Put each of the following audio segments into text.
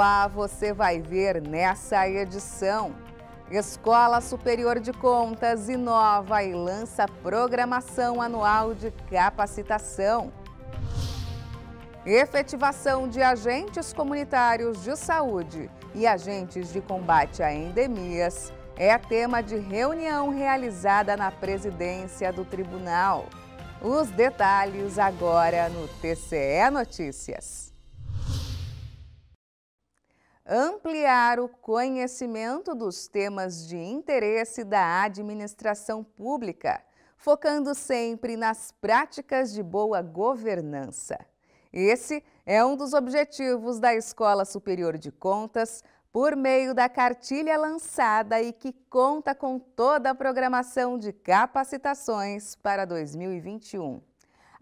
lá você vai ver nessa edição. Escola Superior de Contas inova e lança programação anual de capacitação. Efetivação de agentes comunitários de saúde e agentes de combate a endemias é tema de reunião realizada na presidência do tribunal. Os detalhes agora no TCE Notícias ampliar o conhecimento dos temas de interesse da administração pública, focando sempre nas práticas de boa governança. Esse é um dos objetivos da Escola Superior de Contas por meio da cartilha lançada e que conta com toda a programação de capacitações para 2021.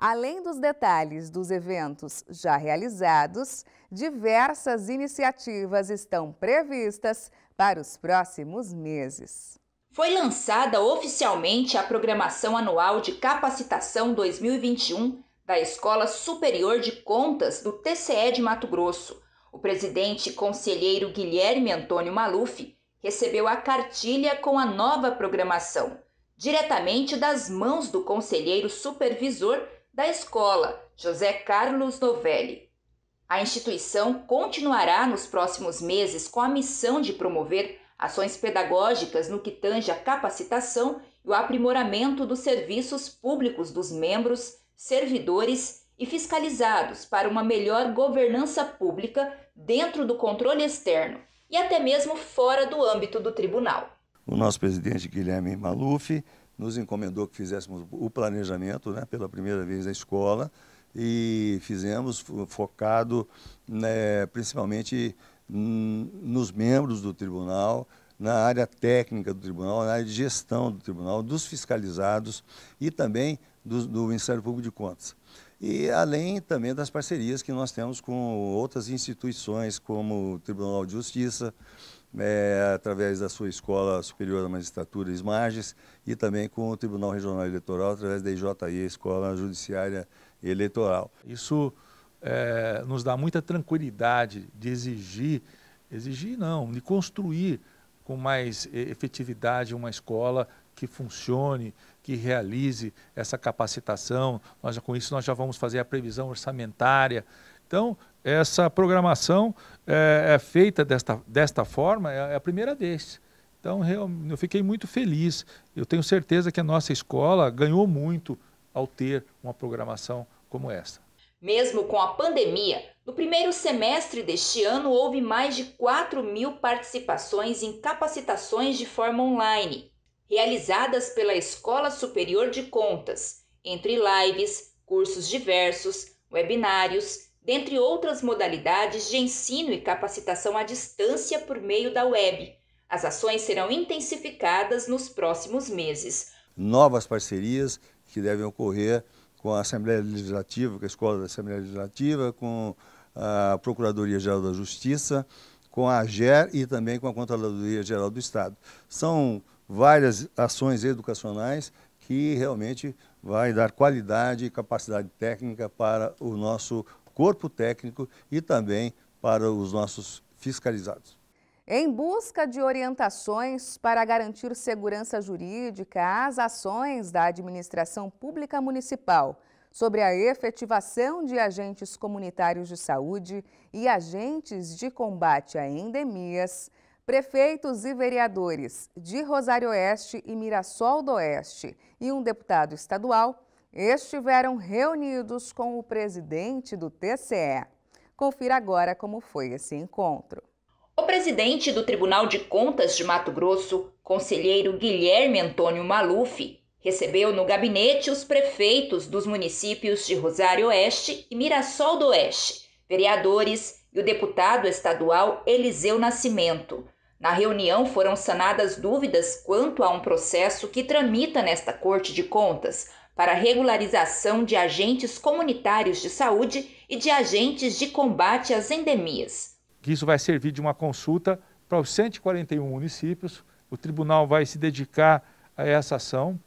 Além dos detalhes dos eventos já realizados, diversas iniciativas estão previstas para os próximos meses. Foi lançada oficialmente a Programação Anual de Capacitação 2021 da Escola Superior de Contas do TCE de Mato Grosso. O presidente conselheiro Guilherme Antônio Maluf recebeu a cartilha com a nova programação, diretamente das mãos do conselheiro supervisor da escola José Carlos Novelli. A instituição continuará nos próximos meses com a missão de promover ações pedagógicas no que tange a capacitação e o aprimoramento dos serviços públicos dos membros, servidores e fiscalizados para uma melhor governança pública dentro do controle externo e até mesmo fora do âmbito do tribunal. O nosso presidente Guilherme Maluf nos encomendou que fizéssemos o planejamento né, pela primeira vez na escola e fizemos focado né, principalmente nos membros do tribunal, na área técnica do tribunal, na área de gestão do tribunal, dos fiscalizados e também do, do Ministério Público de Contas. E além também das parcerias que nós temos com outras instituições, como o Tribunal de Justiça, é, através da sua Escola Superior da Magistratura Esmages e também com o Tribunal Regional Eleitoral, através da IJI, Escola Judiciária Eleitoral. Isso é, nos dá muita tranquilidade de exigir, exigir não, de construir com mais efetividade uma escola que funcione, que realize essa capacitação. Nós já, com isso nós já vamos fazer a previsão orçamentária então, essa programação é, é feita desta, desta forma, é, é a primeira vez. Então, eu fiquei muito feliz. Eu tenho certeza que a nossa escola ganhou muito ao ter uma programação como essa. Mesmo com a pandemia, no primeiro semestre deste ano houve mais de 4 mil participações em capacitações de forma online, realizadas pela Escola Superior de Contas, entre lives, cursos diversos, webinários dentre outras modalidades de ensino e capacitação à distância por meio da web. As ações serão intensificadas nos próximos meses. Novas parcerias que devem ocorrer com a Assembleia Legislativa, com a Escola da Assembleia Legislativa, com a Procuradoria Geral da Justiça, com a AGER e também com a Controladoria Geral do Estado. São várias ações educacionais que realmente vai dar qualidade e capacidade técnica para o nosso corpo técnico e também para os nossos fiscalizados. Em busca de orientações para garantir segurança jurídica às ações da administração pública municipal sobre a efetivação de agentes comunitários de saúde e agentes de combate a endemias, prefeitos e vereadores de Rosário Oeste e Mirassol do Oeste e um deputado estadual estiveram reunidos com o presidente do TCE. Confira agora como foi esse encontro. O presidente do Tribunal de Contas de Mato Grosso, conselheiro Guilherme Antônio Maluf, recebeu no gabinete os prefeitos dos municípios de Rosário Oeste e Mirassol do Oeste, vereadores e o deputado estadual Eliseu Nascimento. Na reunião foram sanadas dúvidas quanto a um processo que tramita nesta Corte de Contas, para regularização de agentes comunitários de saúde e de agentes de combate às endemias. Isso vai servir de uma consulta para os 141 municípios. O tribunal vai se dedicar a essa ação,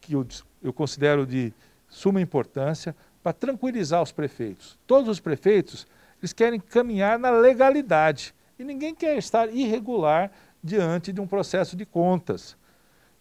que eu, eu considero de suma importância, para tranquilizar os prefeitos. Todos os prefeitos eles querem caminhar na legalidade e ninguém quer estar irregular diante de um processo de contas.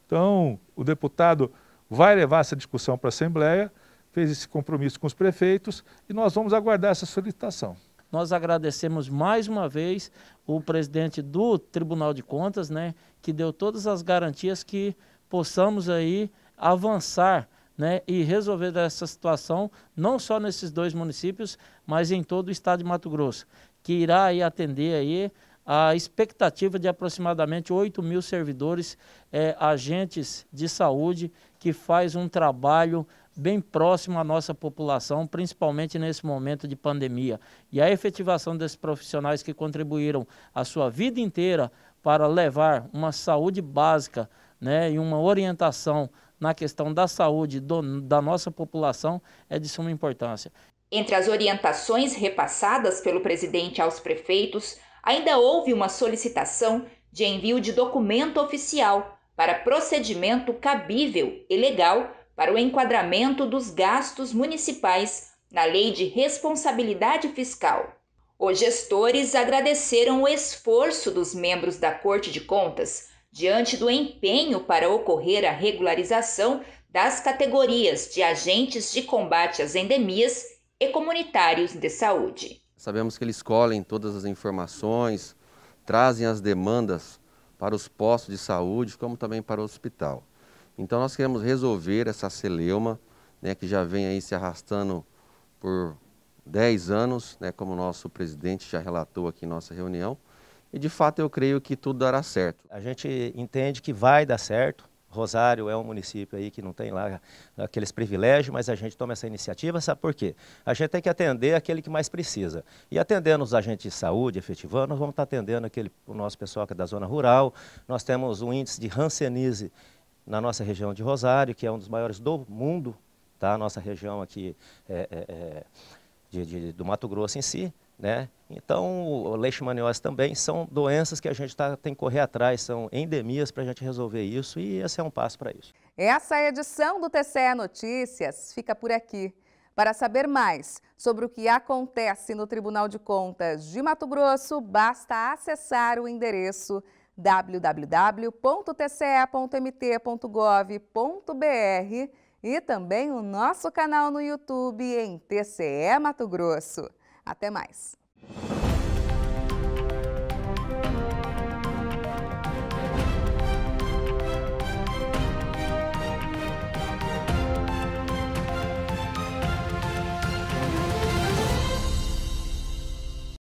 Então, o deputado vai levar essa discussão para a Assembleia, fez esse compromisso com os prefeitos e nós vamos aguardar essa solicitação. Nós agradecemos mais uma vez o presidente do Tribunal de Contas, né, que deu todas as garantias que possamos aí avançar né, e resolver essa situação, não só nesses dois municípios, mas em todo o estado de Mato Grosso, que irá aí atender aí a expectativa de aproximadamente 8 mil servidores, eh, agentes de saúde que faz um trabalho bem próximo à nossa população, principalmente nesse momento de pandemia. E a efetivação desses profissionais que contribuíram a sua vida inteira para levar uma saúde básica né, e uma orientação na questão da saúde do, da nossa população é de suma importância. Entre as orientações repassadas pelo presidente aos prefeitos, ainda houve uma solicitação de envio de documento oficial para procedimento cabível e legal para o enquadramento dos gastos municipais na Lei de Responsabilidade Fiscal. Os gestores agradeceram o esforço dos membros da Corte de Contas diante do empenho para ocorrer a regularização das categorias de agentes de combate às endemias e comunitários de saúde. Sabemos que eles colhem todas as informações, trazem as demandas para os postos de saúde, como também para o hospital. Então nós queremos resolver essa celeuma, né, que já vem aí se arrastando por 10 anos, né, como o nosso presidente já relatou aqui em nossa reunião. E de fato eu creio que tudo dará certo. A gente entende que vai dar certo. Rosário é um município aí que não tem lá aqueles privilégios, mas a gente toma essa iniciativa, sabe por quê? A gente tem que atender aquele que mais precisa. E atendendo os agentes de saúde, efetivando, nós vamos estar atendendo aquele, o nosso pessoal que é da zona rural, nós temos um índice de Hanseníase na nossa região de Rosário, que é um dos maiores do mundo, tá? nossa região aqui é, é, é de, de, do Mato Grosso em si. Né? Então, leishmaniose também são doenças que a gente tá, tem que correr atrás, são endemias para a gente resolver isso e esse é um passo para isso. Essa é edição do TCE Notícias fica por aqui. Para saber mais sobre o que acontece no Tribunal de Contas de Mato Grosso, basta acessar o endereço www.tce.mt.gov.br e também o nosso canal no YouTube em TCE Mato Grosso. Até mais!